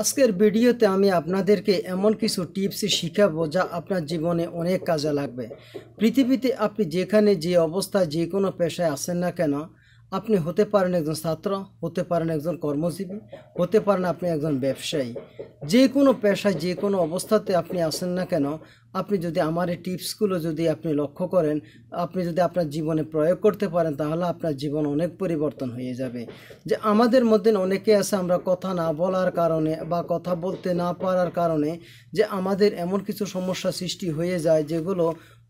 আজকের ভিডিওতে আমি আপনাদেরকে এমন কিছু টিপস শিখাব যা আপনার জীবনে অনেক কাজে লাগবে পৃথিবীতে আপনি যেখানে যে অবস্থায় যে কোনো পেশায় আসেন না কেন আপনি হতে পারেন একজন ছাত্র হতে পারেন একজন কর্মজীবী হতে পারেন আপনি একজন ব্যবসায়ী যে কোনো পেশায় যে কোনো অবস্থাতে আপনি আসেন না কেন আপনি যদি আমার এই টিপসগুলো যদি আপনি লক্ষ্য করেন আপনি যদি আপনার জীবনে প্রয়োগ করতে পারেন তাহলে আপনার জীবন অনেক পরিবর্তন হয়ে যাবে যে আমাদের মধ্যে অনেকে আছে আমরা কথা না বলার কারণে বা কথা বলতে না পারার কারণে যে আমাদের এমন কিছু সমস্যা সৃষ্টি হয়ে যায় যেগুলো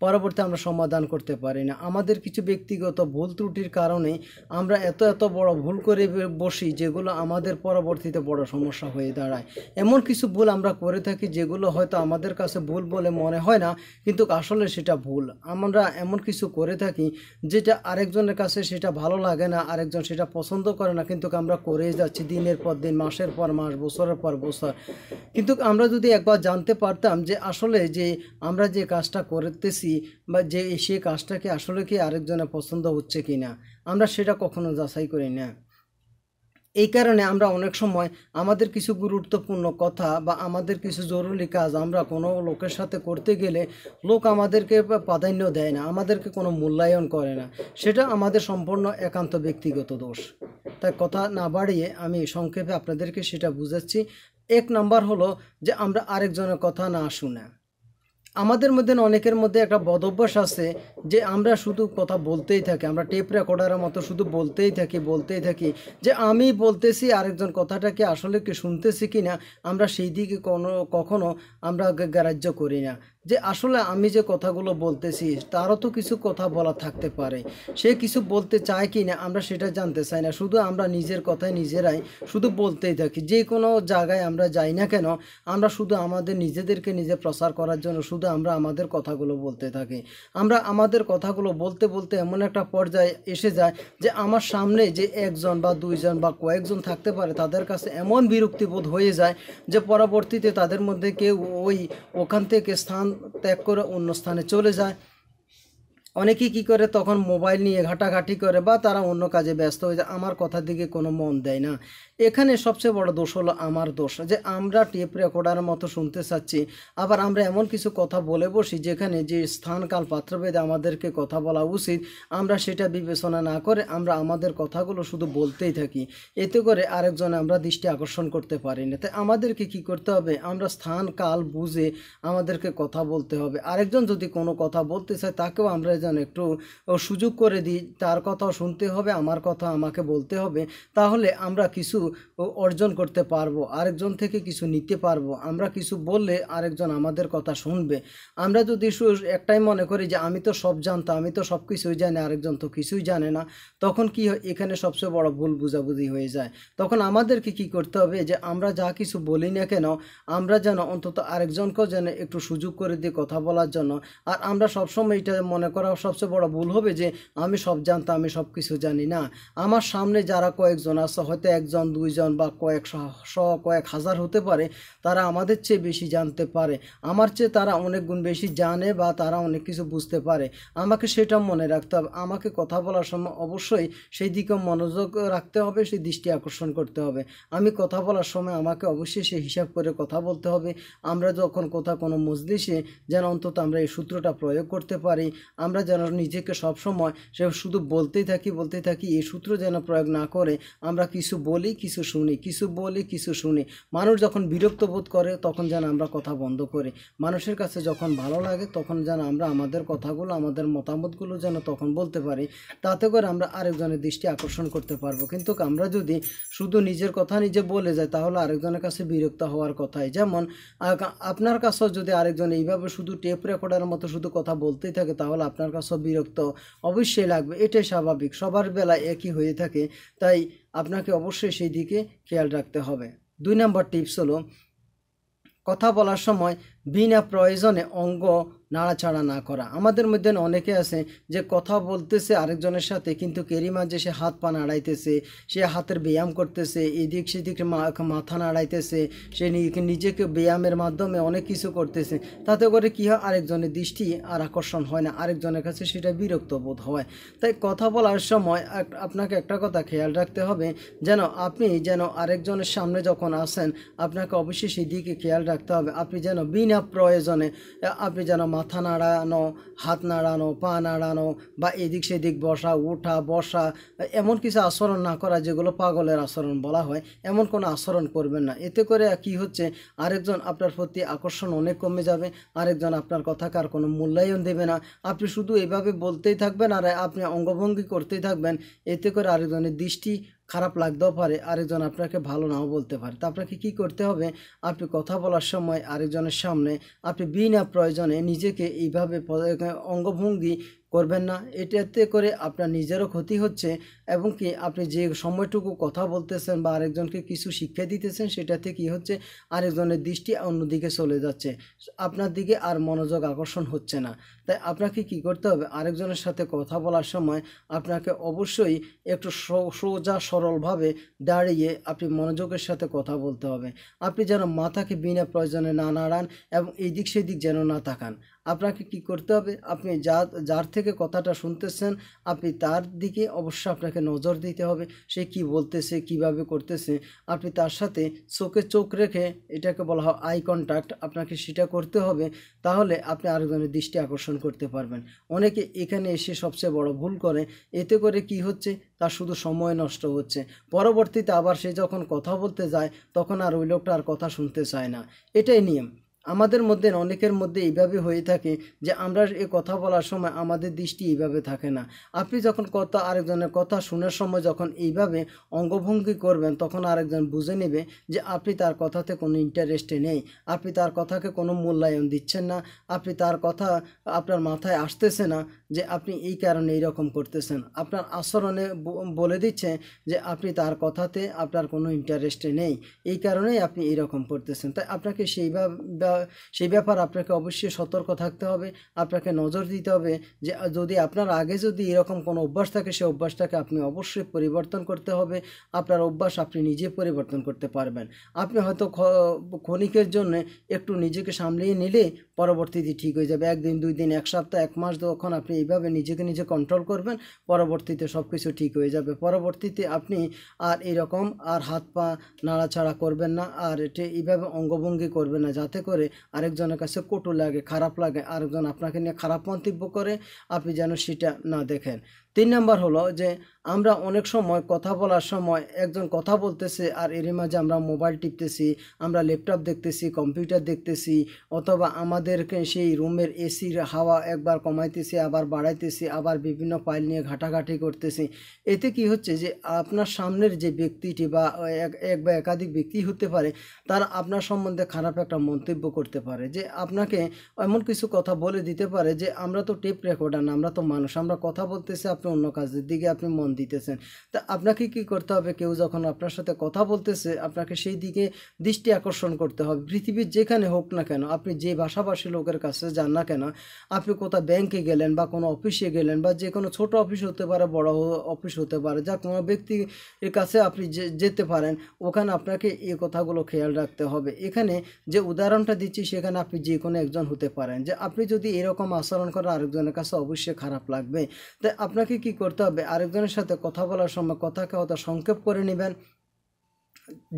পরবর্তী আমরা সমাধান করতে পারি না আমাদের কিছু ব্যক্তিগত ভুল ত্রুটির কারণে আমরা এত এত বড় ভুল করে বসি যেগুলো আমাদের পরবর্তীতে বড় সমস্যা হয়ে দাঁড়ায় এমন কিছু ভুল আমরা করে থাকি যেগুলো হয়তো আমাদের কাছে ভুল বলে মনে হয় না কিন্তু আসলে সেটা ভুল আমরা এমন কিছু করে থাকি যেটা আরেকজনের কাছে সেটা ভালো লাগে না আরেকজন সেটা পছন্দ করে না কিন্তু আমরা করেই যাচ্ছি দিনের পর দিন মাসের পর মাস বছরের পর বছর কিন্তু আমরা যদি একবার জানতে পারতাম যে আসলে যে আমরা যে কাজটা করতেছি বা যে সেই কাজটাকে আসলে কি আরেকজনের পছন্দ হচ্ছে কি না আমরা সেটা কখনো যাচাই করি না এই কারণে আমরা অনেক সময় আমাদের কিছু গুরুত্বপূর্ণ কথা বা আমাদের কিছু জরুরি কাজ আমরা কোনো লোকের সাথে করতে গেলে লোক আমাদেরকে প্রাধান্য দেয় না আমাদেরকে কোনো মূল্যায়ন করে না সেটা আমাদের সম্পূর্ণ একান্ত ব্যক্তিগত দোষ তাই কথা না বাড়িয়ে আমি সংক্ষেপে আপনাদেরকে সেটা বুঝাচ্ছি এক নাম্বার হলো যে আমরা আরেকজনের কথা না শুনে আমাদের মধ্যে অনেকের মধ্যে একটা বদভ্যাস আছে যে আমরা শুধু কথা বলতেই থাকি আমরা টেপ রেকর্ডারের মতো শুধু বলতেই থাকি বলতেই থাকি যে আমি বলতেছি আরেকজন কথাটাকে আসলে কি শুনতেছি কি না আমরা সেই দিকে কোনো কখনো আমরা গ্রাহ্য করি না যে আসলে আমি যে কথাগুলো বলতেছি তারও তো কিছু কথা বলা থাকতে পারে সে কিছু বলতে চায় কি না আমরা সেটা জানতে চাই না শুধু আমরা নিজের কথায় নিজেরাই শুধু বলতেই থাকি যে কোনো জায়গায় আমরা যাই না কেন আমরা শুধু আমাদের নিজেদেরকে নিজে প্রচার করার জন্য শুধু আমরা আমাদের কথাগুলো বলতে থাকি আমরা আমাদের কথাগুলো বলতে বলতে এমন একটা পর্যায়ে এসে যায় যে আমার সামনে যে একজন বা দুইজন বা কয়েকজন থাকতে পারে তাদের কাছে এমন বিরক্তিবোধ হয়ে যায় যে পরবর্তীতে তাদের মধ্যে কেউ ওই ওখান থেকে স্থান ত্যাগ করে অন্য স্থানে চলে যায় অনেকেই কি করে তখন মোবাইল নিয়ে ঘাটাঘাটি করে বা তারা অন্য কাজে ব্যস্ত হয়ে যায় আমার কথার দিকে কোনো মন দেয় না এখানে সবচেয়ে বড় দোষ হলো আমার দোষ যে আমরা টেপ রেকর্ডারের মতো শুনতে চাচ্ছি আবার আমরা এমন কিছু কথা বলে বসি যেখানে যে স্থানকাল পাত্রভেদে আমাদেরকে কথা বলা উচিত আমরা সেটা বিবেচনা না করে আমরা আমাদের কথাগুলো শুধু বলতেই থাকি এতে করে আরেকজনে আমরা দৃষ্টি আকর্ষণ করতে পারি না তাই আমাদেরকে কি করতে হবে আমরা স্থান কাল বুঝে আমাদেরকে কথা বলতে হবে আরেকজন যদি কোনো কথা বলতে চায় তাকেও আমরা যেন একটু সুযোগ করে দিই তার কথা শুনতে হবে আমার কথা আমাকে বলতে হবে তাহলে আমরা কিছু অর্জন করতে পারবো আরেকজন থেকে কিছু নিতে পারবো আমরা কিছু বললে আরেকজন আমাদের কথা শুনবে আমরা যদি একটাই মনে করি যে আমি তো সব জানতাম আমি তো সব কিছুই জানি আরেকজন তো কিছুই জানে না তখন কি এখানে সবচেয়ে বড় ভুল বুঝাবুঝি হয়ে যায় তখন আমাদেরকে কি করতে হবে যে আমরা যা কিছু বলি না কেন আমরা যেন অন্তত আরেকজনকেও যেন একটু সুযোগ করে দিই কথা বলার জন্য আর আমরা সবসময় এটা মনে করা সবচেয়ে বড় ভুল হবে যে আমি সব জানতাম আমি সব কিছু জানি না আমার সামনে যারা কয়েকজন আছে হয়তো একজন দুইজন বা কয়েক শ কয়েক হাজার হতে পারে তারা আমাদের চেয়ে বেশি জানতে পারে আমার চেয়ে তারা অনেক গুণ বেশি জানে বা তারা অনেক কিছু বুঝতে পারে আমাকে সেটা মনে রাখতে হবে আমাকে কথা বলার সময় অবশ্যই সেই দিকে মনোযোগ রাখতে হবে সেই দৃষ্টি আকর্ষণ করতে হবে আমি কথা বলার সময় আমাকে অবশ্যই সে হিসাব করে কথা বলতে হবে আমরা যখন কোথাও কোনো মজলিসে যেন অন্তত আমরা এই সূত্রটা প্রয়োগ করতে পারি আমরা যেন নিজেকে সবসময় সে শুধু বলতেই থাকি বলতেই থাকি এই সূত্র যেন প্রয়োগ না করে আমরা কিছু বলি কিছু শুনি কিছু বলি কিছু শুনি মানুষ যখন বিরক্ত বোধ করে তখন যেন আমরা কথা বন্ধ করি মানুষের কাছে যখন ভালো লাগে তখন যেন আমরা আমাদের কথাগুলো আমাদের মতামতগুলো যেন তখন বলতে পারি তাতে করে আমরা আরেকজনের দৃষ্টি আকর্ষণ করতে পারবো কিন্তু আমরা যদি শুধু নিজের কথা নিজে বলে যাই তাহলে আরেকজনের কাছে বিরক্ত হওয়ার কথাই যেমন আপনার কাছেও যদি আরেকজন এইভাবে শুধু টেপ রেকর্ডের মতো শুধু কথা বলতেই থাকে তাহলে আপনার কাছে বিরক্ত অবশ্যই লাগবে এটাই স্বাভাবিক সবার বেলা একই হয়ে থাকে তাই আপনাকে অবশ্যই সেই দিকে খেয়াল রাখতে হবে দুই নম্বর টিপস হলো কথা বলার সময় বিনা প্রয়োজনে অঙ্গ নাড়াচাড়া না করা আমাদের মধ্যে অনেকে আছে যে কথা বলতেছে আরেকজনের সাথে কিন্তু কেরি মাঝে সে হাত পা নাড়াইতেছে সে হাতের ব্যায়াম করতেছে এদিক সেদিক মাথা নাড়াইতেছে সে নিজেকে ব্যায়ামের মাধ্যমে অনেক কিছু করতেছে তাতে করে কী হয় আরেকজনের দৃষ্টি আর আকর্ষণ হয় না আরেকজনের কাছে সেটা বিরক্ত বোধ হয় তাই কথা বলার সময় আপনাকে একটা কথা খেয়াল রাখতে হবে যেন আপনি যেন আরেকজনের সামনে যখন আসেন আপনাকে অবশ্যই সেদিকে খেয়াল রাখতে হবে আপনি যেন বিনা বিনা প্রয়োজনে আপনি যেন মাথা নাড়ানো হাত নাড়ানো পা নাড়ানো বা এদিক সেদিক বসা উঠা বসা এমন কিছু আচরণ না করা যেগুলো পাগলের আচরণ বলা হয় এমন কোনো আচরণ করবেন না এতে করে কি হচ্ছে আরেকজন আপনার প্রতি আকর্ষণ অনেক কমে যাবে আরেকজন আপনার কথাকার কোনো মূল্যায়ন দেবে না আপনি শুধু এভাবে বলতেই থাকবেন আর আপনি অঙ্গভঙ্গি করতেই থাকবেন এতে করে আরেকজনের দৃষ্টি খারাপ লাগতেও পারে আরেকজন আপনাকে ভালো নাও বলতে পারে তা আপনাকে কী করতে হবে আপনি কথা বলার সময় আরেকজনের সামনে আপনি বিনা প্রয়োজনে নিজেকে এইভাবে অঙ্গভঙ্গি করবেন না এটাতে করে আপনার নিজেরও ক্ষতি হচ্ছে এবং কি আপনি যে সময়টুকু কথা বলতেছেন বা আরেকজনকে কিছু শিক্ষা দিতেছেন সেটাতে কি হচ্ছে আরেকজনের দৃষ্টি অন্যদিকে চলে যাচ্ছে আপনার দিকে আর মনোযোগ আকর্ষণ হচ্ছে না তাই আপনাকে কি করতে হবে আরেকজনের সাথে কথা বলার সময় আপনাকে অবশ্যই একটু সোজা সরলভাবে দাঁড়িয়ে আপনি মনোযোগের সাথে কথা বলতে হবে আপনি যেন মাথাকে বিনা প্রয়োজনে না নাড়ান এবং এই দিক সেদিক যেন না তাকান আপনাকে কি করতে হবে আপনি যা যার থেকে কথাটা শুনতেছেন আপনি তার দিকে অবশ্য আপনাকে নজর দিতে হবে সে কি বলতেছে কিভাবে করতেছে আপনি তার সাথে চোখে চোখ রেখে এটাকে বলা হয় আই কন্ট্যাক্ট আপনাকে সেটা করতে হবে তাহলে আপনি আরেকজনের দৃষ্টি আকর্ষণ করতে পারবেন অনেকে এখানে এসে সবচেয়ে বড় ভুল করে এতে করে কি হচ্ছে তার শুধু সময় নষ্ট হচ্ছে পরবর্তীতে আবার সে যখন কথা বলতে যায় তখন আর ওই লোকটা আর কথা শুনতে চায় না এটাই নিয়ম আমাদের মধ্যে অনেকের মধ্যে এইভাবে হয়ে থাকে যে আমরা এই কথা বলার সময় আমাদের দৃষ্টি এইভাবে থাকে না আপনি যখন কথা আরেকজনের কথা শোনার সময় যখন এইভাবে অঙ্গভঙ্গি করবেন তখন আরেকজন বুঝে নেবে যে আপনি তার কথাতে কোনো ইন্টারেস্টে নেই আপনি তার কথাকে কোনো মূল্যায়ন দিচ্ছেন না আপনি তার কথা আপনার মাথায় আসতেছে না যে আপনি এই কারণে এই রকম করতেছেন আপনার আচরণে বলে দিচ্ছে যে আপনি তার কথাতে আপনার কোনো ইন্টারেস্টে নেই এই কারণেই আপনি রকম করতেছেন তাই আপনাকে সেইভাবে সেই ব্যাপার আপনাকে অবশ্যই সতর্ক থাকতে হবে আপনাকে নজর দিতে হবে যে যদি আপনার আগে যদি এরকম কোনো অভ্যাস থাকে সেই অভ্যাসটাকে আপনি অবশ্যই পরিবর্তন করতে হবে আপনার অভ্যাস আপনি নিজে পরিবর্তন করতে পারবেন আপনি হয়তো ক্ষণিকের জন্য একটু নিজেকে সামলিয়ে নিলে পরবর্তীতে ঠিক হয়ে যাবে একদিন দুই দিন এক সপ্তাহ এক মাস তখন আপনি এইভাবে নিজেকে নিজে কন্ট্রোল করবেন পরবর্তীতে সব কিছু ঠিক হয়ে যাবে পরবর্তীতে আপনি আর এরকম আর হাত পা নাড়াচাড়া করবেন না আর এটি এইভাবে অঙ্গভঙ্গি করবেন না যাতে করে আরেকজনের কাছে কটু লাগে খারাপ লাগে আরেকজন আপনাকে নিয়ে খারাপ মন্তব্য করে আপনি যেন সেটা না দেখেন তিন নাম্বার হলো যে আমরা অনেক সময় কথা বলার সময় একজন কথা বলতেছে আর এর মাঝে আমরা মোবাইল টিপতেছি আমরা ল্যাপটপ দেখতেছি কম্পিউটার দেখতেছি অথবা আমাদেরকে সেই রুমের এসির হাওয়া একবার কমাইতেছি আবার বাড়াইতেছি আবার বিভিন্ন ফাইল নিয়ে ঘাটাঘাটি করতেছি এতে কি হচ্ছে যে আপনার সামনের যে ব্যক্তিটি বা এক বা একাধিক ব্যক্তি হতে পারে তারা আপনার সম্বন্ধে খারাপ একটা মন্তব্য করতে পারে যে আপনাকে এমন কিছু কথা বলে দিতে পারে যে আমরা তো টেপ রেকর্ডার না আমরা তো মানুষ আমরা কথা বলতেছি আপনি অন্য কাজের দিকে আপনি মন দিতেছেন তা আপনাকে কি করতে হবে কেউ যখন আপনার সাথে কথা বলতেছে আপনাকে সেই দিকে দৃষ্টি আকর্ষণ করতে হবে পৃথিবীর যেখানে হোক না কেন আপনি যে ভাষাভাষী লোকের কাছে যান না কেন আপনি কোথাও ব্যাংকে গেলেন বা কোনো অফিসে গেলেন বা যে কোনো ছোট অফিস হতে পারে বড় অফিস হতে পারে যা কোনো ব্যক্তির কাছে আপনি যেতে পারেন ওখানে আপনাকে এই কথাগুলো খেয়াল রাখতে হবে এখানে যে উদাহরণটা দিচ্ছি সেখানে আপনি যে কোনো একজন হতে পারেন যে আপনি যদি এরকম আচরণ করেন আরেকজনের কাছে অবশ্যই খারাপ লাগবে তাই আপনাকে আপনাকে কি করতে হবে আরেকজনের সাথে কথা বলার সময় কথাকে অত সংক্ষেপ করে নেবেন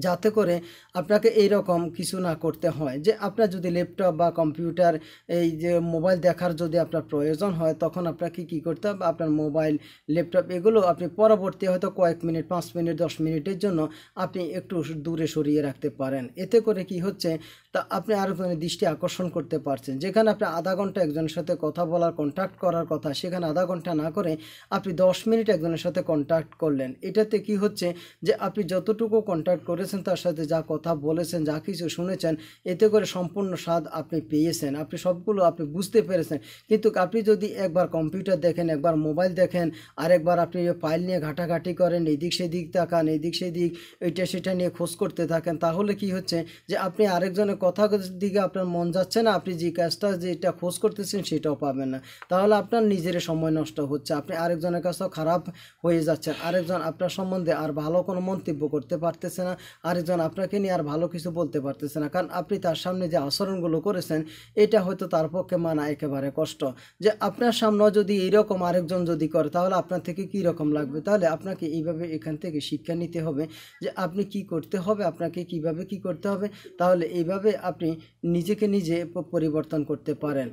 যাতে করে আপনাকে এই রকম কিছু না করতে হয় যে আপনার যদি ল্যাপটপ বা কম্পিউটার এই যে মোবাইল দেখার যদি আপনার প্রয়োজন হয় তখন আপনাকে কি করতে হবে আপনার মোবাইল ল্যাপটপ এগুলো আপনি পরবর্তী হয়তো কয়েক মিনিট পাঁচ মিনিট দশ মিনিটের জন্য আপনি একটু দূরে সরিয়ে রাখতে পারেন এতে করে কি হচ্ছে তা আপনি আরও মানে দৃষ্টি আকর্ষণ করতে পারছেন যেখানে আপনি আধা ঘন্টা একজনের সাথে কথা বলার কন্ট্যাক্ট করার কথা সেখানে আধা ঘন্টা না করে আপনি দশ মিনিট একজনের সাথে কন্ট্যাক্ট করলেন এটাতে কি হচ্ছে যে আপনি যতটুকু কন্ট্যাক্ট করেছেন তার সাথে যা কথা বলেছেন যা কিছু শুনেছেন এতে করে সম্পূর্ণ স্বাদ আপনি পেয়েছেন আপনি সবগুলো আপনি বুঝতে পেরেছেন কিন্তু আপনি যদি একবার কম্পিউটার দেখেন একবার মোবাইল দেখেন আর একবার আপনি ফাইল নিয়ে ঘাটাঘাটি করেন এদিক সেদিক তাকান এদিক সেদিক এটা সেটা নিয়ে খোঁজ করতে থাকেন তাহলে কি হচ্ছে যে আপনি আরেকজনের কথা দিকে আপনার মন যাচ্ছে না আপনি যে কাজটা যেটা খোঁজ করতেছেন সেটাও পাবেন না তাহলে আপনার নিজের সময় নষ্ট হচ্ছে আপনি আরেকজনের কাছেও খারাপ হয়ে যাচ্ছেন আরেকজন আপনার সম্বন্ধে আর ভালো কোনো মন্তব্য করতে পারতেছেন না আরেকজন আপনাকে নিয়ে আর ভালো কিছু বলতে পারতেছে না কারণ আপনি তার সামনে যে আচরণগুলো করেছেন এটা হয়তো তার পক্ষে মানা একেবারে কষ্ট যে আপনার সামনে যদি এইরকম আরেকজন যদি করে তাহলে আপনার থেকে কি রকম লাগবে তাহলে আপনাকে এইভাবে এখান থেকে শিক্ষা নিতে হবে যে আপনি কি করতে হবে আপনাকে কিভাবে কি করতে হবে তাহলে এইভাবে আপনি নিজেকে নিজে পরিবর্তন করতে পারেন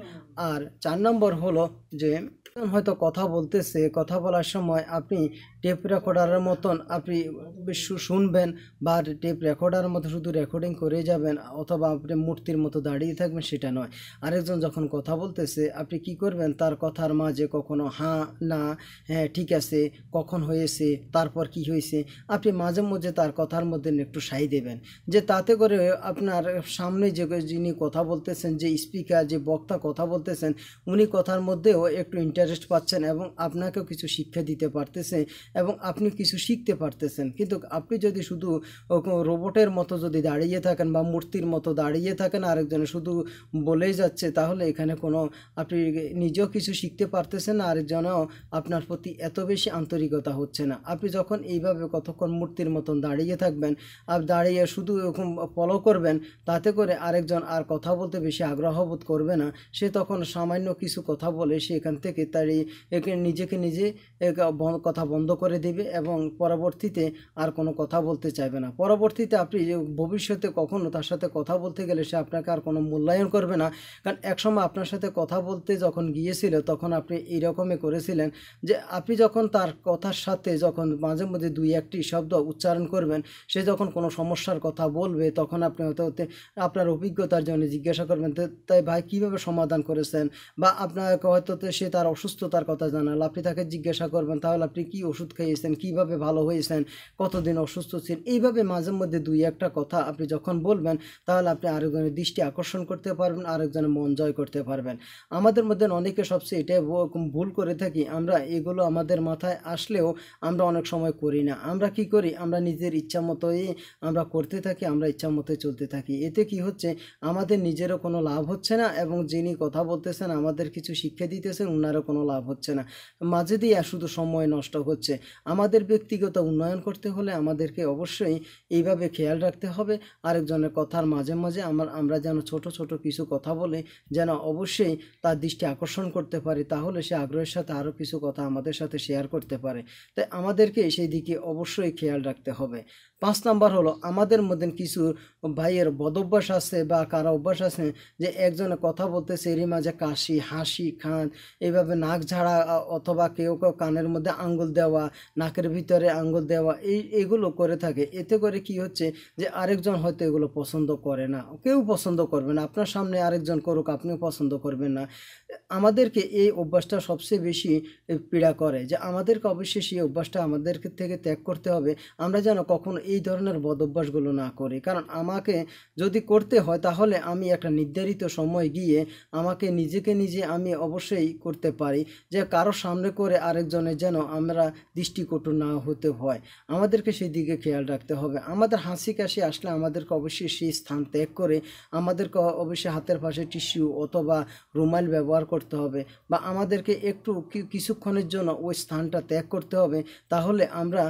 আর চার নম্বর হলো যে হয়তো কথা বলতেছে কথা বলার সময় আপনি টেপ রেকর্ডারের মতন আপনি শুনবেন বা টেপ রেকর্ডার মতো শুধু রেকর্ডিং করে যাবেন অথবা আপনি মূর্তির মতো দাঁড়িয়ে থাকবেন সেটা নয় আরেকজন যখন কথা বলতেছে আপনি কি করবেন তার কথার মাঝে কখনো হ্যাঁ না হ্যাঁ ঠিক আছে কখন হয়েছে তারপর কি হয়েছে আপনি মাঝে মধ্যে তার কথার মধ্যে একটু সাই দেবেন যে তাতে করে আপনার সামনে যে যিনি কথা বলতেছেন যে স্পিকার যে বক্তা কথা বলতেছেন উনি কথার মধ্যেও একটু ইন্টারেস্ট পাচ্ছেন এবং আপনাকেও কিছু শিক্ষা দিতে পারতেছে এবং আপনি কিছু শিখতে পারতেছেন কিন্তু আপনি যদি শুধু রোবটের মতো যদি দাঁড়িয়ে থাকেন বা মূর্তির মতো দাঁড়িয়ে থাকেন আরেকজনে শুধু বলেই যাচ্ছে তাহলে এখানে কোনো আপনি নিজেও কিছু শিখতে পারতেছেন না আরেকজনেও আপনার প্রতি এত বেশি আন্তরিকতা হচ্ছে না আপনি যখন এইভাবে কতক্ষণ মূর্তির মতন দাঁড়িয়ে থাকবেন আর দাঁড়িয়ে শুধু এরকম ফলো করবেন তাতে করে আরেকজন আর কথা বলতে বেশি আগ্রহ বোধ করবে না সে তখন সামান্য কিছু কথা বলে সে এখান থেকে তার এই নিজেকে নিজে কথা বন্ধ করে দেবে এবং পরবর্তীতে আর কোনো কথা বলতে চাইবে না না পরবর্তীতে আপনি ভবিষ্যতে কখনও তার সাথে কথা বলতে গেলে সে আপনাকে আর কোনো মূল্যায়ন করবে না কারণ একসময় আপনার সাথে কথা বলতে যখন গিয়েছিল তখন আপনি এইরকমই করেছিলেন যে আপনি যখন তার কথার সাথে যখন মাঝে মধ্যে দুই একটি শব্দ উচ্চারণ করবেন সে যখন কোনো সমস্যার কথা বলবে তখন আপনি হতে হতে আপনার অভিজ্ঞতার জন্য জিজ্ঞাসা করবেন তাই ভাই কীভাবে সমাধান করেছেন বা আপনাকে হয়তো সে তার অসুস্থতার কথা জানাল আপনি তাকে জিজ্ঞাসা করবেন তাহলে আপনি কি ওষুধ খেয়েছেন কিভাবে ভালো হয়েছেন কতদিন অসুস্থ ছিলেন এইভাবে এইভাবে মাঝে মধ্যে দুই একটা কথা আপনি যখন বলবেন তাহলে আপনি আরেকজনের দৃষ্টি আকর্ষণ করতে পারবেন আরেকজনের মন জয় করতে পারবেন আমাদের মধ্যে অনেকে সবচেয়ে এটাই ভুল করে থাকি আমরা এগুলো আমাদের মাথায় আসলেও আমরা অনেক সময় করি না আমরা কি করি আমরা নিজের ইচ্ছা মতোই আমরা করতে থাকি আমরা ইচ্ছা মতোই চলতে থাকি এতে কি হচ্ছে আমাদের নিজেরও কোনো লাভ হচ্ছে না এবং যিনি কথা বলতেছেন আমাদের কিছু শিক্ষা দিতেছেন ওনারও কোনো লাভ হচ্ছে না মাঝে দিয়ে শুধু সময় নষ্ট হচ্ছে আমাদের ব্যক্তিগত উন্নয়ন করতে হলে আমাদেরকে অবশ্যই এইভাবে খেয়াল রাখতে হবে আরেকজনের কথার মাঝে মাঝে আমার আমরা যেন ছোট ছোট কিছু কথা বলে যেন অবশ্যই তার দৃষ্টি আকর্ষণ করতে পারি তাহলে সে আগ্রহের সাথে আরও কিছু কথা আমাদের সাথে শেয়ার করতে পারে তাই আমাদেরকে সেই দিকে অবশ্যই খেয়াল রাখতে হবে পাঁচ নাম্বার হলো আমাদের মধ্যে কিছু ভাইয়ের বদ অভ্যাস আছে বা কারো অভ্যাস আছে যে একজনে কথা বলতেছে এরই মাঝে কাশি হাসি খান এইভাবে নাক ঝাড়া অথবা কেউ কেউ কানের মধ্যে আঙ্গুল দেওয়া নাকের ভিতরে আঙ্গুল দেওয়া এই এগুলো করে থাকে এতে করে কি হচ্ছে যে আরেকজন হয়তো এগুলো পছন্দ করে না কেউ পছন্দ করবে না আপনার সামনে আরেকজন করুক আপনিও পছন্দ করবেন না আমাদেরকে এই অভ্যাসটা সবচেয়ে বেশি পীড়া করে যে আমাদেরকে অবশ্যই সেই অভ্যাসটা আমাদেরকে থেকে ত্যাগ করতে হবে আমরা যেন কখনো এই ধরনের বদভ্যাসগুলো না করি কারণ আমাকে যদি করতে হয় তাহলে আমি একটা নির্ধারিত সময় গিয়ে আমাকে নিজেকে নিজে আমি অবশ্যই করতে পারি যে কারো সামনে করে আরেকজনের যেন আমরা দৃষ্টিকটু না হতে হয় আমাদেরকে সেই দিকে খেয়াল রাখতে হবে আমাদের হাসি কাশি আসলে আমাদেরকে অবশ্যই সেই স্থান ত্যাগ করে আমাদেরকে অবশ্যই হাতের পাশে টিস্যু অথবা রুমাল ব্যবহার করতে হবে বা আমাদেরকে একটু কিছুক্ষণের জন্য ওই স্থানটা ত্যাগ করতে হবে তাহলে আমরা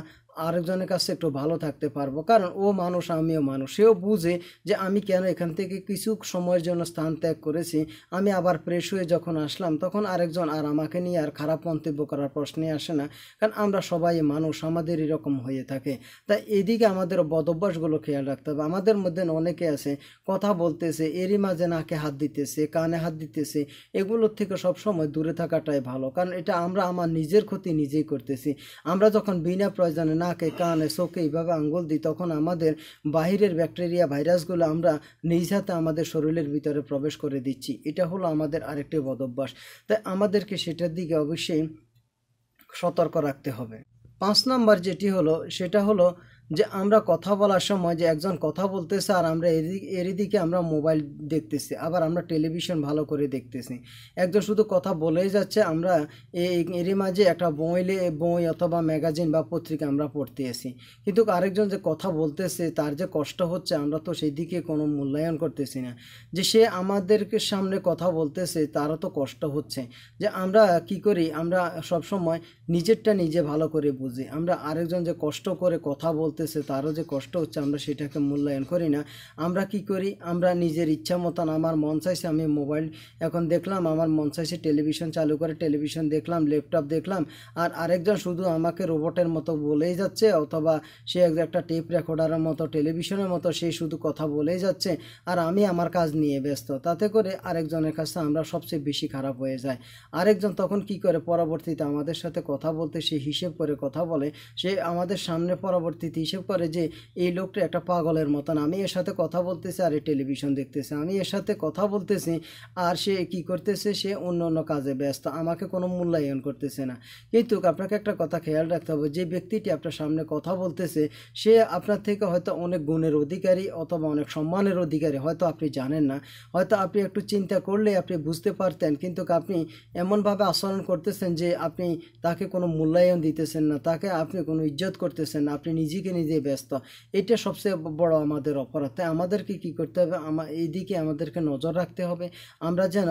আরেকজনের কাছে একটু ভালো থাকতে পারবো কারণ ও মানুষ আমিও মানুষ সেও বুঝে যে আমি কেন এখান থেকে কিছু সময়ের জন্য স্থান ত্যাগ করেছি আমি আবার ফ্রেশ হয়ে যখন আসলাম তখন আরেকজন আর আমাকে নিয়ে আর খারাপ মন্তব্য করার প্রশ্নে আসে না কারণ আমরা সবাই মানুষ আমাদের এরকম হয়ে থাকে তাই এদিকে আমাদের বদভ্যাসগুলো খেয়াল রাখতে হবে আমাদের মধ্যে অনেকে আছে কথা বলতেছে এরই মাঝে নাকে হাত দিতেছে কানে হাত দিতেছে এগুলোর থেকে সবসময় দূরে থাকাটাই ভালো কারণ এটা আমরা আমার নিজের ক্ষতি নিজেই করতেছি আমরা যখন বিনা প্রয়োজনে নাকে কানে চোখে এইভাবে আঙ্গুল দিই তখন আমাদের বাহিরের ব্যাকটেরিয়া ভাইরাসগুলো আমরা নিজ হাতে আমাদের শরীরের ভিতরে প্রবেশ করে দিচ্ছি এটা হলো আমাদের আরেকটি বদভ্যাস তাই আমাদেরকে সেটার দিকে অবশ্যই সতর্ক রাখতে হবে পাঁচ নাম্বার যেটি হলো সেটা হলো যে আমরা কথা বলার সময় যে একজন কথা বলতেছে আর আমরা এদিকে আমরা মোবাইল দেখতেছি আবার আমরা টেলিভিশন ভালো করে দেখতেছি একজন শুধু কথা বলেই যাচ্ছে আমরা এরই মাঝে একটা বইলে বই অথবা ম্যাগাজিন বা পত্রিকা আমরা পড়তে আসি কিন্তু আরেকজন যে কথা বলতেছে তার যে কষ্ট হচ্ছে আমরা তো সেই দিকে কোনো মূল্যায়ন করতেছি না যে সে আমাদেরকে সামনে কথা বলতেছে তারও তো কষ্ট হচ্ছে যে আমরা কি করি আমরা সবসময় নিজেরটা নিজে ভালো করে বুঝি আমরা আরেকজন যে কষ্ট করে কথা বলতে করতেছে তারও যে কষ্ট হচ্ছে আমরা সেটাকে মূল্যায়ন করি না আমরা কি করি আমরা নিজের ইচ্ছা মতন আমার মন চাইছে আমি মোবাইল এখন দেখলাম আমার মন চাইছে টেলিভিশন চালু করে টেলিভিশন দেখলাম ল্যাপটপ দেখলাম আর আরেকজন শুধু আমাকে রোবটের মতো বলেই যাচ্ছে অথবা সে একটা টেপ রেকর্ডারের মতো টেলিভিশনের মতো সে শুধু কথা বলেই যাচ্ছে আর আমি আমার কাজ নিয়ে ব্যস্ত তাতে করে আরেকজনের কাছে আমরা সবচেয়ে বেশি খারাপ হয়ে যায় আরেকজন তখন কি করে পরবর্তীতে আমাদের সাথে কথা বলতে সে হিসেব করে কথা বলে সে আমাদের সামনে পরবর্তীতে হিসেব করে যে এই লোকটা একটা পাগলের মতন আমি এর সাথে কথা বলতেছি আর এই টেলিভিশন দেখতেছে আমি এর সাথে কথা বলতেছি আর সে কি করতেছে সে অন্য অন্য কাজে ব্যস্ত আমাকে কোনো মূল্যায়ন করতেছে না কিন্তু আপনাকে একটা কথা খেয়াল রাখতে হবে যে ব্যক্তিটি আপনার সামনে কথা বলতেছে সে আপনার থেকে হয়তো অনেক গুণের অধিকারী অথবা অনেক সম্মানের অধিকারী হয়তো আপনি জানেন না হয়তো আপনি একটু চিন্তা করলে আপনি বুঝতে পারতেন কিন্তু আপনি এমনভাবে আচরণ করতেছেন যে আপনি তাকে কোনো মূল্যায়ন দিতেছেন না তাকে আপনি কোনো ইজ্জত করতেছেন না আপনি নিজেকে নিজেই ব্যস্ত এটা সবচেয়ে বড় আমাদের অপরাধ তাই আমাদেরকে কি করতে হবে আমার এইদিকে আমাদেরকে নজর রাখতে হবে আমরা যেন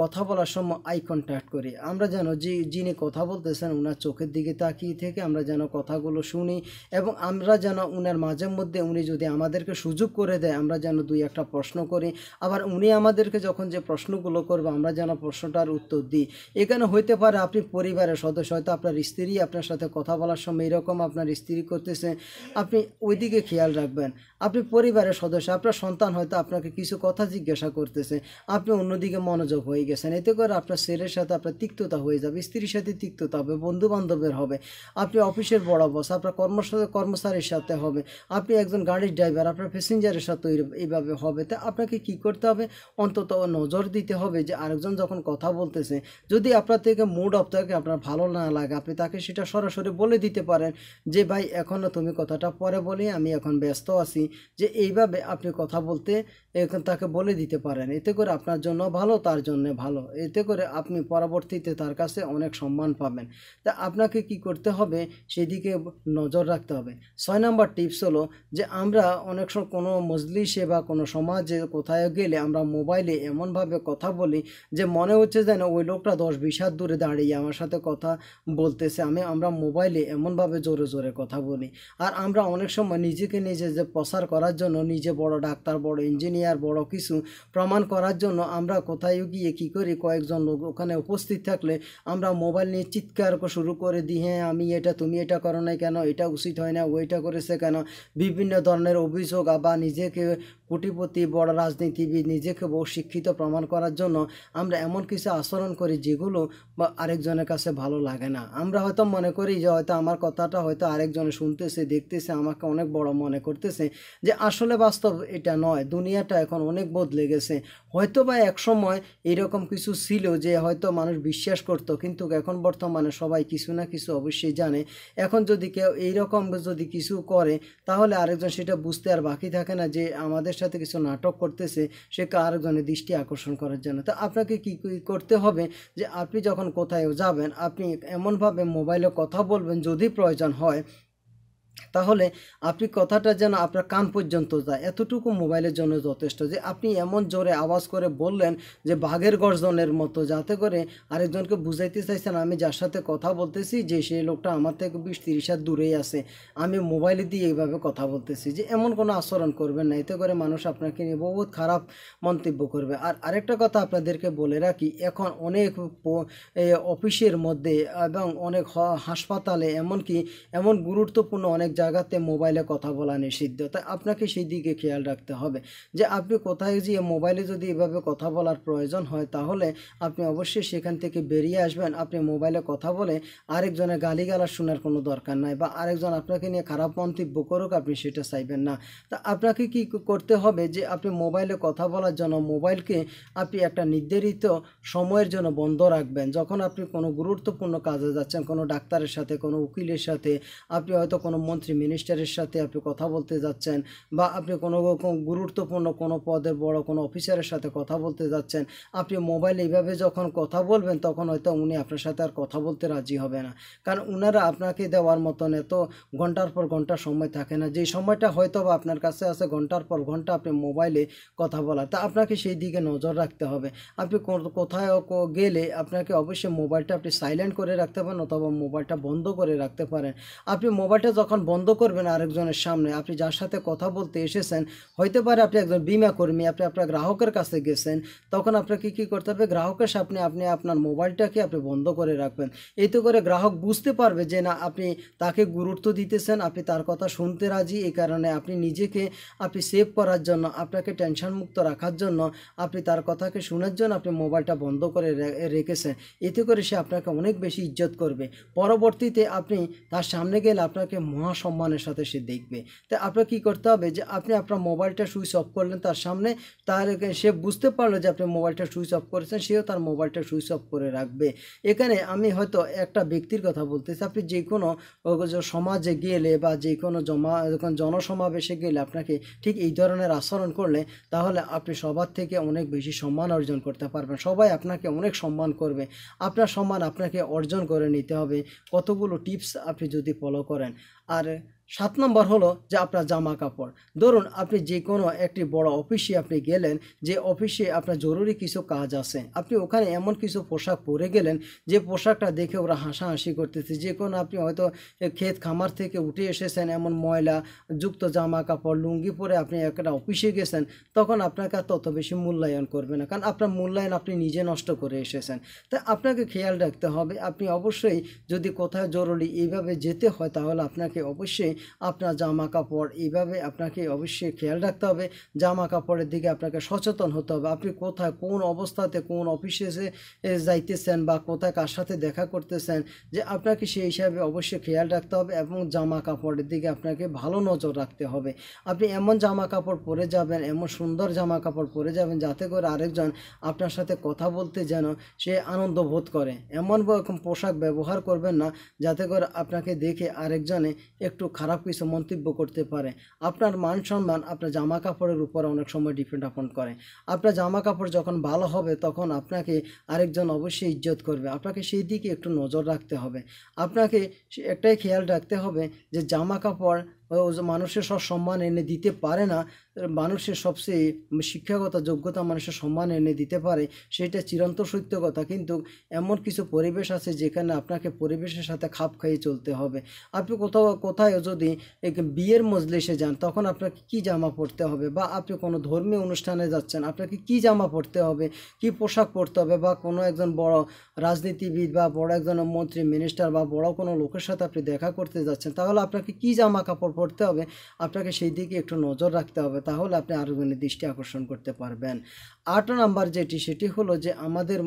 কথা বলার সময় আই কন্ট্যাক্ট করি আমরা যেন যে যিনি কথা বলতেছেন ওনার চোখের দিকে তাকিয়ে থেকে আমরা যেন কথাগুলো শুনি এবং আমরা যেন ওনার মাঝে মধ্যে উনি যদি আমাদেরকে সুযোগ করে দেয় আমরা যেন দুই একটা প্রশ্ন করি আবার উনি আমাদেরকে যখন যে প্রশ্নগুলো করবো আমরা যেন প্রশ্নটার উত্তর দিই এখানে হইতে পারে আপনি পরিবারের সদস্য হয়তো আপনার স্ত্রী আপনার সাথে কথা বলার সময় এরকম আপনার স্ত্রী করতেছে আপনি ওইদিকে খেয়াল রাখবেন আপনি পরিবারের সদস্য আপনার সন্তান হয়তো আপনাকে কিছু কথা জিজ্ঞাসা করতেছে আপনি অন্যদিকে মনোযোগ হয়ে গেছেন এতে করে আপনার ছেলের সাথে আপনার তিক্ততা হয়ে যাবে স্ত্রীর সাথে তিক্ততা হবে বন্ধু বান্ধবের হবে আপনি অফিসের বড় বস আপনার কর্মস কর্মচারীর সাথে হবে আপনি একজন গাড়ির ড্রাইভার আপনার প্যাসেঞ্জারের সাথে এইভাবে হবে তা আপনাকে কি করতে হবে অন্তত নজর দিতে হবে যে আরেকজন যখন কথা বলতেছে যদি আপনার থেকে মুড অফ থাকে আপনার ভালো না লাগে আপনি তাকে সেটা সরাসরি বলে দিতে পারেন যে ভাই এখনও তুমি কথা কথাটা পরে বলি আমি এখন ব্যস্ত আছি যে এইভাবে আপনি কথা বলতে তাকে বলে দিতে পারেন এতে করে আপনার জন্য ভালো তার জন্য ভালো এতে করে আপনি পরবর্তীতে তার কাছে অনেক সম্মান পাবেন তা আপনাকে কি করতে হবে সেদিকে নজর রাখতে হবে ছয় নাম্বার টিপস হলো যে আমরা অনেক সময় কোনো মজলিসে বা কোনো সমাজে কোথায় গেলে আমরা মোবাইলে এমনভাবে কথা বলি যে মনে হচ্ছে যেন ওই লোকটা দশ বিশ হাত দূরে দাঁড়িয়ে আমার সাথে কথা বলতেছে আমি আমরা মোবাইলে এমনভাবে জোরে জোরে কথা বলি আর আমরা অনেক সময় নিজেকে নিজে যে প্রচার করার জন্য নিজে বড় ডাক্তার বড় ইঞ্জিনিয়ার বড় কিছু প্রমাণ করার জন্য আমরা কোথায় গিয়ে কী করি কয়েকজন লোক ওখানে উপস্থিত থাকলে আমরা মোবাইল নিয়ে চিৎকার শুরু করে দিই হ্যাঁ আমি এটা তুমি এটা করো না কেন এটা উচিত হয় না ওইটা করেছে কেন বিভিন্ন ধরনের অভিযোগ বা নিজেকে কোটিপতি বড় রাজনীতিবিদ নিজেকে বহু শিক্ষিত প্রমাণ করার জন্য আমরা এমন কিছু আচরণ করি যেগুলো আরেকজনের কাছে ভালো লাগে না আমরা হয়তো মনে করি যে হয়তো আমার কথাটা হয়তো আরেকজনে শুনতেছে দেখতেছে আমাকে অনেক বড় মনে করতেছে যে আসলে বাস্তব এটা নয় দুনিয়াটা এখন অনেক বদলে গেছে হয়তো বা একসময় এরকম কিছু ছিল যে হয়তো মানুষ বিশ্বাস করত কিন্তু এখন বর্তমানে সবাই কিছু না কিছু অবশ্যই জানে এখন যদি কেউ এইরকম যদি কিছু করে তাহলে আরেকজন সেটা বুঝতে আর বাকি থাকে না যে আমাদের সাথে কিছু নাটক করতেছে সে কারোজনের দৃষ্টি আকর্ষণ করার জন্য তো আপনাকে কি করতে হবে যে আপনি যখন কোথায় যাবেন আপনি এমনভাবে মোবাইলে কথা বলবেন যদি প্রয়োজন হয় তাহলে আপনি কথাটা যেন আপনার কান পর্যন্ত যায় এতটুকু মোবাইলের জন্য যথেষ্ট যে আপনি এমন জোরে আওয়াজ করে বললেন যে বাঘের গর্জনের মতো যাতে করে আরেকজনকে বুঝাইতে চাইছেন আমি যার সাথে কথা বলতেছি যে সেই লোকটা আমার থেকে বিশ তিরিশ হাত দূরেই আছে আমি মোবাইলে দিয়ে এইভাবে কথা বলতেছি যে এমন কোনো আচরণ করবেন না এতে করে মানুষ আপনাকে নিয়ে বহুত খারাপ মন্তব্য করবে আর আরেকটা কথা আপনাদেরকে বলে রাখি এখন অনেক অফিসের মধ্যে এবং অনেক হাসপাতালে এমনকি এমন গুরুত্বপূর্ণ অনেক অনেক জায়গাতে মোবাইলে কথা বলা নিষিদ্ধ তাই আপনাকে সেই দিকে খেয়াল রাখতে হবে যে আপনি কোথায় গিয়ে মোবাইলে যদি এভাবে কথা বলার প্রয়োজন হয় তাহলে আপনি অবশ্যই সেখান থেকে বেরিয়ে আসবেন আপনি মোবাইলে কথা বলে আরেকজনের গালিগালা শোনার কোনো দরকার নাই বা আরেকজন আপনাকে নিয়ে খারাপ মন্তব্য করুক আপনি সেটা চাইবেন না তা আপনাকে কি করতে হবে যে আপনি মোবাইলে কথা বলার জন্য মোবাইলকে আপনি একটা নির্ধারিত সময়ের জন্য বন্ধ রাখবেন যখন আপনি কোনো গুরুত্বপূর্ণ কাজে যাচ্ছেন কোনো ডাক্তারের সাথে কোনো উকিলের সাথে আপনি হয়তো কোনো মন্ত্রী মিনিস্টারের সাথে আপনি কথা বলতে যাচ্ছেন বা আপনি কোনো গুরুত্বপূর্ণ কোনো পদের বড় কোনো অফিসারের সাথে কথা বলতে যাচ্ছেন আপনি মোবাইল এইভাবে যখন কথা বলবেন তখন হয়তো উনি আপনার সাথে আর কথা বলতে রাজি হবে না কারণ উনারা আপনাকে দেওয়ার মতন এত ঘন্টার পর ঘন্টা সময় থাকে না যে সময়টা হয়তো বা আপনার কাছে আছে ঘন্টার পর ঘন্টা আপনি মোবাইলে কথা বলার তা আপনাকে সেই দিকে নজর রাখতে হবে আপনি কোথায় গেলে আপনাকে অবশ্যই মোবাইলটা আপনি সাইলেন্ট করে রাখতে পারেন অথবা মোবাইলটা বন্ধ করে রাখতে পারেন আপনি মোবাইলটা যখন বন্ধ করবেন আরেকজনের সামনে আপনি যার সাথে কথা বলতে এসেছেন হইতে পারে আপনি একজন বিমা কর্মী আপনি আপনার গ্রাহকের কাছে গেছেন তখন আপনাকে কি করতে হবে গ্রাহকের সামনে আপনি আপনার মোবাইলটাকে আপনি বন্ধ করে রাখবেন এতে করে গ্রাহক বুঝতে পারবে যে না আপনি তাকে গুরুত্ব দিতেছেন আপনি তার কথা শুনতে রাজি এই কারণে আপনি নিজেকে আপনি সেভ করার জন্য আপনাকে টেনশন মুক্ত রাখার জন্য আপনি তার কথাকে শোনার জন্য আপনি মোবাইলটা বন্ধ করে রেখেছেন এতে করে সে আপনাকে অনেক বেশি ইজ্জত করবে পরবর্তীতে আপনি তার সামনে গেলে আপনাকে মহা সম্মানের সাথে সে দেখবে তা আপনার কী করতে হবে যে আপনি আপনার মোবাইলটা সুইচ অফ করলেন তার সামনে তার সে বুঝতে পারলো যে আপনি মোবাইলটা সুইচ অফ করেছেন সেও তার মোবাইলটা সুইচ অফ করে রাখবে এখানে আমি হয়তো একটা ব্যক্তির কথা বলতেছি আপনি যে কোনো সমাজে গেলে বা যে কোনো জমা জনসমাবেশে গেলে আপনাকে ঠিক এই ধরনের আচরণ করলে তাহলে আপনি সবার থেকে অনেক বেশি সম্মান অর্জন করতে পারবেন সবাই আপনাকে অনেক সম্মান করবে আপনার সম্মান আপনাকে অর্জন করে নিতে হবে কতগুলো টিপস আপনি যদি ফলো করেন आरो সাত নম্বর হলো যে আপনার জামা কাপড় ধরুন আপনি যে কোনো একটি বড় অফিসে আপনি গেলেন যে অফিসে আপনার জরুরি কিছু কাজ আছে আপনি ওখানে এমন কিছু পোশাক পরে গেলেন যে পোশাকটা দেখে ওরা হাসাহাসি করতেছে যে কোনো আপনি হয়তো ক্ষেত খামার থেকে উঠে এসেছেন এমন ময়লা যুক্ত জামা কাপড় লুঙ্গি পরে আপনি একটা অফিসে গেছেন তখন আপনাকে আর তত বেশি মূল্যায়ন করবে না কারণ আপনার মূল্যায়ন আপনি নিজে নষ্ট করে এসেছেন তা আপনাকে খেয়াল রাখতে হবে আপনি অবশ্যই যদি কোথায় জরুরি এইভাবে যেতে হয় তাহলে আপনাকে অবশ্যই আপনার জামা কাপড় এইভাবে আপনাকে অবশ্যই খেয়াল রাখতে হবে জামা কাপড়ের দিকে আপনাকে সচেতন হতে হবে আপনি কোথায় কোন অবস্থাতে কোন অফিসে যাইতেছেন বা কোথায় কার সাথে দেখা করতেছেন যে আপনাকে সেই হিসাবে অবশ্যই খেয়াল রাখতে হবে এবং জামা কাপড়ের দিকে আপনাকে ভালো নজর রাখতে হবে আপনি এমন জামা কাপড় পরে যাবেন এমন সুন্দর জামা কাপড় পরে যাবেন যাতে করে আরেকজন আপনার সাথে কথা বলতে যেন সে আনন্দ বোধ করে এমন পোশাক ব্যবহার করবেন না যাতে করে আপনাকে দেখে আরেকজনে একটু খারাপ খারাপ কিছু মন্তব্য করতে পারে আপনার মান সম্মান আপনার জামা কাপড়ের উপর অনেক সময় ডিপেন্ড আপন করে আপনার জামা কাপড় যখন ভালো হবে তখন আপনাকে আরেকজন অবশ্যই ইজ্জত করবে আপনাকে সেই দিকে একটু নজর রাখতে হবে আপনাকে একটাই খেয়াল রাখতে হবে যে জামা কাপড় মানুষের সব সম্মান এনে দিতে পারে না মানুষের সবচেয়ে শিক্ষাগত যোগ্যতা মানুষের সম্মান এনে দিতে পারে সেটা চিরন্তর সত্য কথা কিন্তু এমন কিছু পরিবেশ আছে যেখানে আপনাকে পরিবেশের সাথে খাপ খাইয়ে চলতে হবে আপনি কোথাও কোথায় যদি বিয়ের মজলিসে যান তখন আপনাকে কি জামা পরতে হবে বা আপনি কোনো ধর্মীয় অনুষ্ঠানে যাচ্ছেন আপনাকে কি জামা পরতে হবে কি পোশাক পরতে হবে বা কোনো একজন বড় রাজনীতিবিদ বা বড় একজন মন্ত্রী মিনিস্টার বা বড় কোনো লোকের সাথে আপনি দেখা করতে যাচ্ছেন তাহলে আপনাকে কি জামা কাপড় পড়তে হবে আপনাকে সেই দিকে একটু নজর রাখতে হবে তাহলে আপনি আরও আরোগ্যের দৃষ্টি আকর্ষণ করতে পারবেন আট নাম্বার যেটি সেটি হলো যে আমাদের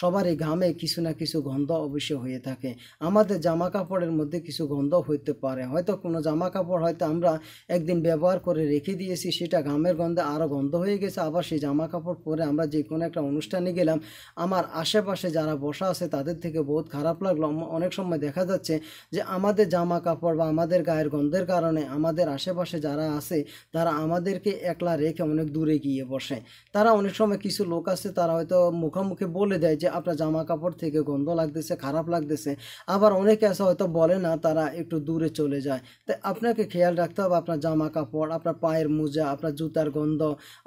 সবারই ঘামে কিছু না কিছু গন্ধ অবশ্যই হয়ে থাকে আমাদের জামা কাপড়ের মধ্যে কিছু গন্ধ হইতে পারে হয়তো কোনো জামা কাপড় হয়তো আমরা একদিন ব্যবহার করে রেখে দিয়েছি সেটা ঘামের গন্ধে আরও গন্ধ হয়ে গেছে আবার সেই জামা কাপড় পরে আমরা যে কোনো একটা অনুষ্ঠানে গেলাম আমার আশেপাশে যারা বসা আছে তাদের থেকে বহুত খারাপ লাগলো অনেক সময় দেখা যাচ্ছে যে আমাদের জামা কাপড় বা আমাদের গায়ের গন্ধের কারণে নয় আমাদের আশেপাশে যারা আছে তারা আমাদেরকে একলা রেখে অনেক দূরে গিয়ে বসে তারা অনেক সময় কিছু লোক আছে তারা হয়তো মুখোমুখি বলে দেয় যে আপনার জামা কাপড় থেকে গন্ধ লাগতেছে খারাপ লাগতেছে আবার অনেকে এসে হয়তো বলে না তারা একটু দূরে চলে যায় তাই আপনাকে খেয়াল রাখতে হবে আপনার জামা কাপড় আপনার পায়ের মোজা আপনার জুতার গন্ধ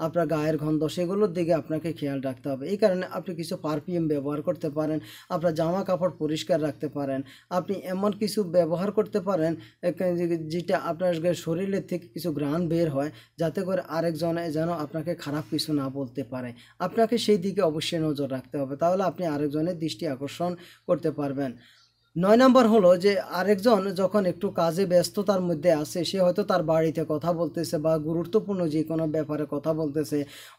আপনার গায়ের গন্ধ সেগুলোর দিকে আপনাকে খেয়াল রাখতে হবে এই কারণে আপনি কিছু পারফিউম ব্যবহার করতে পারেন আপনার জামা কাপড় পরিষ্কার রাখতে পারেন আপনি এমন কিছু ব্যবহার করতে পারেন যেটা আপনার শরীরের থেকে কিছু গ্রাণ বের হয় যাতে করে আরেকজনে যেন আপনাকে খারাপ কিছু না বলতে পারে আপনাকে সেই দিকে অবশ্যই নজর রাখতে হবে তাহলে আপনি আরেকজনের দৃষ্টি আকর্ষণ করতে পারবেন নয় নম্বর হলো যে আরেকজন যখন একটু কাজে ব্যস্ততার মধ্যে আসে সে হয়তো তার বাড়িতে কথা বলতেছে বা গুরুত্বপূর্ণ যে কোনো ব্যাপারে কথা বলতেছে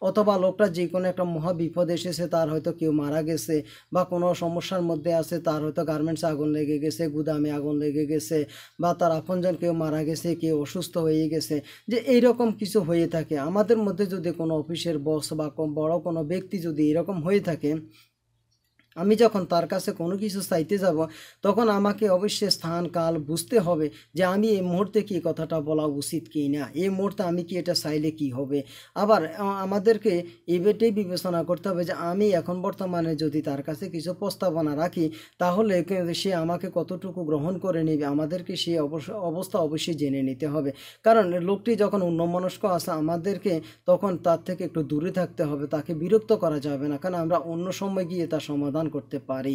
অথবা লোকটা যে কোনো একটা মহা বিপদ এসেছে তার হয়তো কেউ মারা গেছে বা কোনো সমস্যার মধ্যে আছে তার হয়তো গার্মেন্টসে আগুন লেগে গেছে গুদামে আগুন লেগে গেছে বা তার আপনজন কেউ মারা গেছে কেউ অসুস্থ হয়ে গেছে যে এই রকম কিছু হয়ে থাকে আমাদের মধ্যে যদি কোনো অফিসের বস বা বড় কোনো ব্যক্তি যদি এরকম হয়ে থাকে আমি যখন তার কাছে কোনো কিছু চাইতে যাব তখন আমাকে অবশ্যই স্থান কাল বুঝতে হবে যে আমি এই মুহূর্তে কি কথাটা বলা উচিত কি না এই মুহূর্তে আমি কি এটা চাইলে কি হবে আবার আমাদেরকে এবেটাই বিবেচনা করতে হবে যে আমি এখন বর্তমানে যদি তার কাছে কিছু প্রস্তাবনা রাখি তাহলে সে আমাকে কতটুকু গ্রহণ করে নেবে আমাদেরকে সে অবস্থা অবশ্যই জেনে নিতে হবে কারণ লোকটি যখন অন্যমনস্ক আসে আমাদেরকে তখন তার থেকে একটু দূরে থাকতে হবে তাকে বিরক্ত করা যাবে না কারণ আমরা অন্য সময় গিয়ে তার সমাধান করতে পারি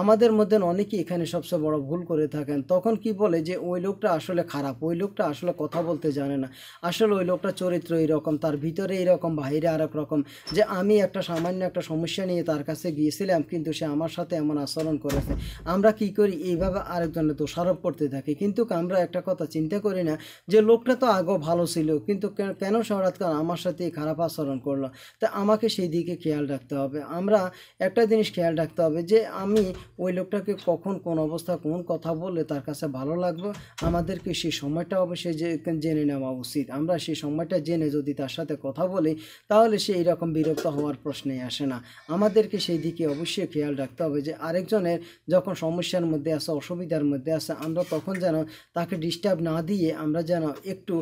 আমাদের মধ্যে অনেকেই এখানে সবচেয়ে বড় ভুল করে থাকেন তখন কি বলে যে ওই লোকটা আসলে খারাপ ওই লোকটা আসলে কথা বলতে জানে না আসলে ওই লোকটা চরিত্র এরকম তার ভিতরে এরকম বাইরে আর রকম যে আমি একটা সামান্য একটা সমস্যা নিয়ে তার কাছে গিয়েছিলাম কিন্তু সে আমার সাথে এমন আচরণ করেছে আমরা কি করি এইভাবে আরেকজনের দোষারোপ করতে থাকি কিন্তু আমরা একটা কথা চিন্তা করি না যে লোকটা তো আগেও ভালো ছিল কিন্তু কেন সে আমার সাথে খারাপ আচরণ করলো তা আমাকে সেই দিকে খেয়াল রাখতে হবে আমরা একটা জিনিস খেয়াল রাখতে হবে যে আমি ওই লোকটাকে কখন কোন অবস্থা কোন কথা বললে তার কাছে ভালো লাগবে আমাদেরকে সেই সময়টা অবশ্যই জেনে নেওয়া উচিত আমরা সেই সময়টা জেনে যদি তার সাথে কথা বলি তাহলে সে এইরকম বিরক্ত হওয়ার প্রশ্নেই আসে না আমাদেরকে সেই দিকে অবশ্যই খেয়াল রাখতে হবে যে আরেকজনের যখন সমস্যার মধ্যে আসে অসুবিধার মধ্যে আসে আমরা তখন যেন তাকে ডিস্টার্ব না দিয়ে আমরা যেন একটু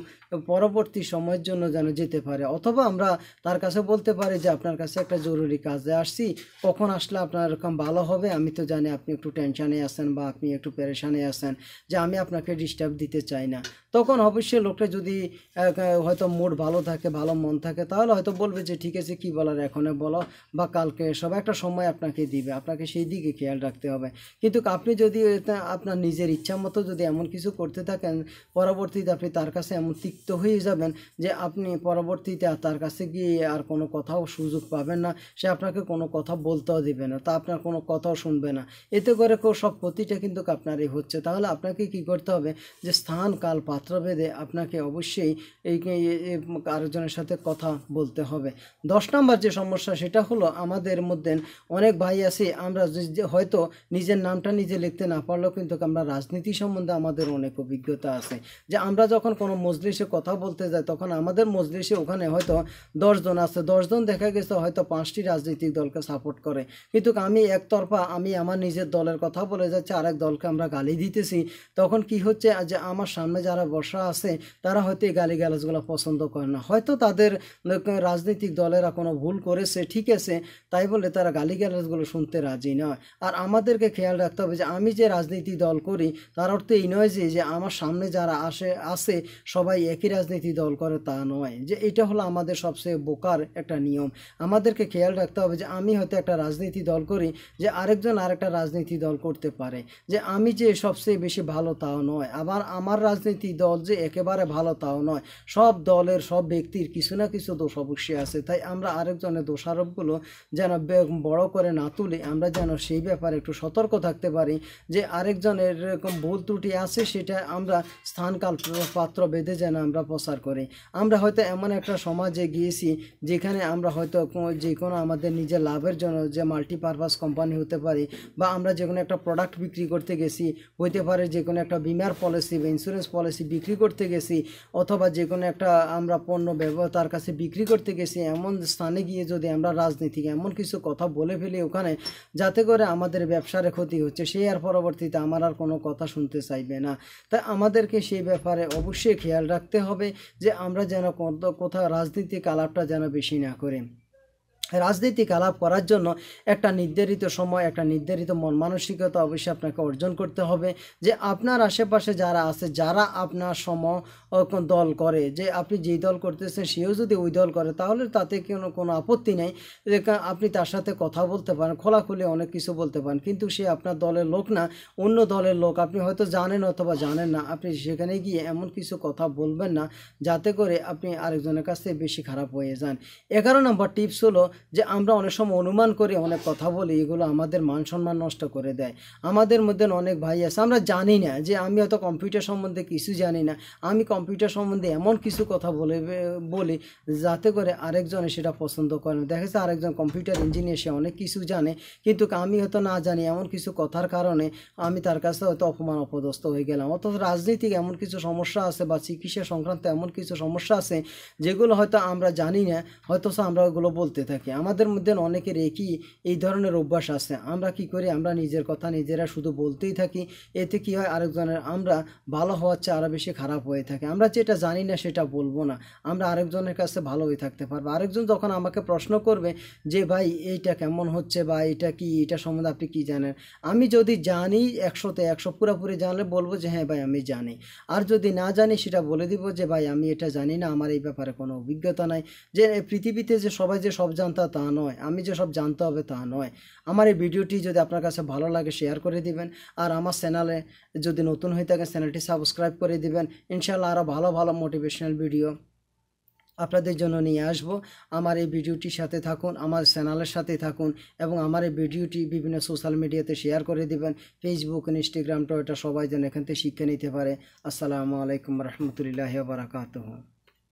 পরবর্তী সময়ের জন্য যেন যেতে পারে অথবা আমরা তার কাছে বলতে পারি যে আপনার কাছে একটা জরুরি কাজে আসছি কখন আসলে আপনার এরকম ভালো হবে আমি তো জানি আপনি একটু টেনশানে আছেন বা আপনি একটু পেরেশানে আছেন যে আমি আপনাকে ডিস্টার্ব দিতে চাই না তখন অবশ্যই লোকটা যদি হয়তো মুড ভালো থাকে ভালো মন থাকে তাহলে হয়তো বলবে যে ঠিক আছে কী বলার এখনে বলো বা কালকে সব একটা সময় আপনাকে দিবে আপনাকে সেই দিকে খেয়াল রাখতে হবে কিন্তু আপনি যদি আপনার নিজের ইচ্ছা মতো যদি এমন কিছু করতে থাকেন পরবর্তীতে আপনি তার কাছে এমন তিক্ত হয়ে যাবেন যে আপনি পরবর্তীতে তার কাছে গিয়ে আর কোনো কথাও সুযোগ পাবেন না সে আপনাকে কোনো কথা বলতেও দেবে না তা আপনার কোনো কথাও শুনবে না এতে করে সব ক্ষতিটা কিন্তু আপনারই হচ্ছে তাহলে আপনাকে কি করতে হবে যে স্থান কাল পাত্র ভেদে আপনাকে অবশ্যই এই আরেকজনের সাথে কথা বলতে হবে দশ নম্বর যে সমস্যা সেটা হলো আমাদের মধ্যে অনেক ভাই আছে আমরা হয়তো নিজের নামটা নিজে লিখতে না পারলেও কিন্তু আমরা রাজনীতি সম্বন্ধে আমাদের অনেক অভিজ্ঞতা আছে যে আমরা যখন কোনো মজলিসে কথা বলতে যাই তখন আমাদের মজলিসে ওখানে হয়তো দশজন আছে দশজন দেখা গেছে হয়তো পাঁচটি রাজনৈতিক দলকে সাপোর্ট করে কিন্তু আমি একতরফা আমি আমার নিজের দলের কথা বলে যাচ্ছি আরেক দলকে আমরা গালি দিতেছি তখন কি হচ্ছে যে আমার সামনে যারা বসা আছে তারা হয়তো এই গালি গালাজগুলো পছন্দ করে না হয়তো তাদের রাজনৈতিক দলেরা কোনো ভুল করেছে ঠিক আছে তাই বলে তারা গালি গালাজগুলো শুনতে রাজি নয় আর আমাদেরকে খেয়াল রাখতে হবে যে আমি যে রাজনীতি দল করি তার অর্থ এই নয় যে যে আমার সামনে যারা আসে আসে সবাই একই রাজনীতি দল করে তা নয় যে এটা হলো আমাদের সবচেয়ে বোকার একটা নিয়ম আমাদেরকে খেয়াল রাখতে হবে যে আমি হয়তো একটা রাজনীতি দল করি করি যে আরেকজন আরেকটা রাজনীতি দল করতে পারে যে আমি যে সবচেয়ে বেশি ভালো তাও নয় আবার আমার রাজনীতি দল যে একেবারে ভালো তাও নয় সব দলের সব ব্যক্তির কিছু না কিছু দোষ অবশ্যই আছে তাই আমরা আরেকজনের দোষারোপগুলো যেন বড় করে না তুলি আমরা যেন সেই ব্যাপারে একটু সতর্ক থাকতে পারি যে আরেকজনের এরকম ভুল ত্রুটি আছে সেটা আমরা স্থানকাল পাত্র বেঁধে যেন আমরা প্রচার করি আমরা হয়তো এমন একটা সমাজে গিয়েছি যেখানে আমরা হয়তো যে কোনো আমাদের নিজের লাভের জন্য যে মাল্টিপারপাস ফার্মাস কোম্পানি হতে পারে বা আমরা যে কোনো একটা প্রোডাক্ট বিক্রি করতে গেছি হইতে পারে যে কোনো একটা বিমার পলিসি বা ইন্স্যুরেন্স পলিসি বিক্রি করতে গেছি অথবা যে কোনো একটা আমরা পণ্য ব্যবহার তার কাছে বিক্রি করতে গেছি এমন স্থানে গিয়ে যদি আমরা রাজনীতি এমন কিছু কথা বলে ফেলি ওখানে যাতে করে আমাদের ব্যবসারে ক্ষতি হচ্ছে সে আর পরবর্তীতে আমার আর কোনো কথা শুনতে চাইবে না তাই আমাদেরকে সেই ব্যাপারে অবশ্যই খেয়াল রাখতে হবে যে আমরা যেন কোথাও রাজনীতিক আলাপটা যেন বেশি না করি রাজনীতি আলাপ করার জন্য একটা নির্ধারিত সময় একটা নির্ধারিত মন মানসিকতা অবশ্যই আপনাকে অর্জন করতে হবে যে আপনার আশেপাশে যারা আছে যারা আপনার সম দল করে যে আপনি যেই দল করতেছেন সেও যদি ওই দল করে তাহলে তাতে কোনো কোনো আপত্তি নেই আপনি তার সাথে কথা বলতে পারেন খোলাখুলি অনেক কিছু বলতে পারেন কিন্তু সে আপনার দলের লোক না অন্য দলের লোক আপনি হয়তো জানেন অথবা জানেন না আপনি সেখানে গিয়ে এমন কিছু কথা বলবেন না যাতে করে আপনি আরেকজনের কাছ থেকে বেশি খারাপ হয়ে যান এগারো নম্বর টিপস হলো যে আমরা অনেক সময় অনুমান করি অনেক কথা বলি এগুলো আমাদের মান সম্মান নষ্ট করে দেয় আমাদের মধ্যে অনেক ভাই আছে আমরা জানি না যে আমি হয়তো কম্পিউটার সম্বন্ধে কিছু জানি না আমি কম্পিউটার সম্বন্ধে এমন কিছু কথা বলে বলি যাতে করে আরেকজনে সেটা পছন্দ করে না দেখা যাচ্ছে আরেকজন কম্পিউটার ইঞ্জিনিয়ার সে অনেক কিছু জানে কিন্তু আমি হয়তো না জানি এমন কিছু কথার কারণে আমি তার কাছে হয়তো অপমান অপদস্থ হয়ে গেলাম অথচ রাজনীতিক এমন কিছু সমস্যা আছে বা চিকিৎসা সংক্রান্ত এমন কিছু সমস্যা আছে যেগুলো হয়তো আমরা জানি না হয়তো আমরা ওগুলো বলতে থাকি থাকি আমাদের মধ্যে অনেকের একই এই ধরনের অভ্যাস আছে আমরা কি করি আমরা নিজের কথা নিজেরা শুধু বলতেই থাকি এতে কি হয় আরেকজনের আমরা ভালো হওয়ার চেয়ে আরও বেশি খারাপ হয়ে থাকে আমরা যেটা জানি না সেটা বলবো না আমরা আরেকজনের কাছে ভালো হয়ে থাকতে পারবো আরেকজন যখন আমাকে প্রশ্ন করবে যে ভাই এইটা কেমন হচ্ছে বা এটা কি এটা সম্বন্ধে আপনি কি জানেন আমি যদি জানি একশোতে একশো পুরোপুরি জানলে বলবো যে হ্যাঁ ভাই আমি জানি আর যদি না জানি সেটা বলে দিব যে ভাই আমি এটা জানি না আমার এই ব্যাপারে কোনো অভিজ্ঞতা নাই যে পৃথিবীতে যে সবাই যে সব জানতে অভিজ্ঞতা তা নয় আমি যে সব জানতে হবে তা নয় আমার এই ভিডিওটি যদি আপনার কাছে ভালো লাগে শেয়ার করে দিবেন আর আমার চ্যানেলে যদি নতুন হয়ে থাকে চ্যানেলটি সাবস্ক্রাইব করে দিবেন ইনশাল্লাহ আরও ভালো ভালো মোটিভেশনাল ভিডিও আপনাদের জন্য নিয়ে আসব আমার এই ভিডিওটির সাথে থাকুন আমার চ্যানেলের সাথে থাকুন এবং আমার এই ভিডিওটি বিভিন্ন সোশ্যাল মিডিয়াতে শেয়ার করে দিবেন ফেসবুক ইনস্টাগ্রাম এটা সবাই যেন এখান থেকে শিক্ষা নিতে পারে আসসালামু আলাইকুম রহমতুলিল্লাহ বারাকাতহ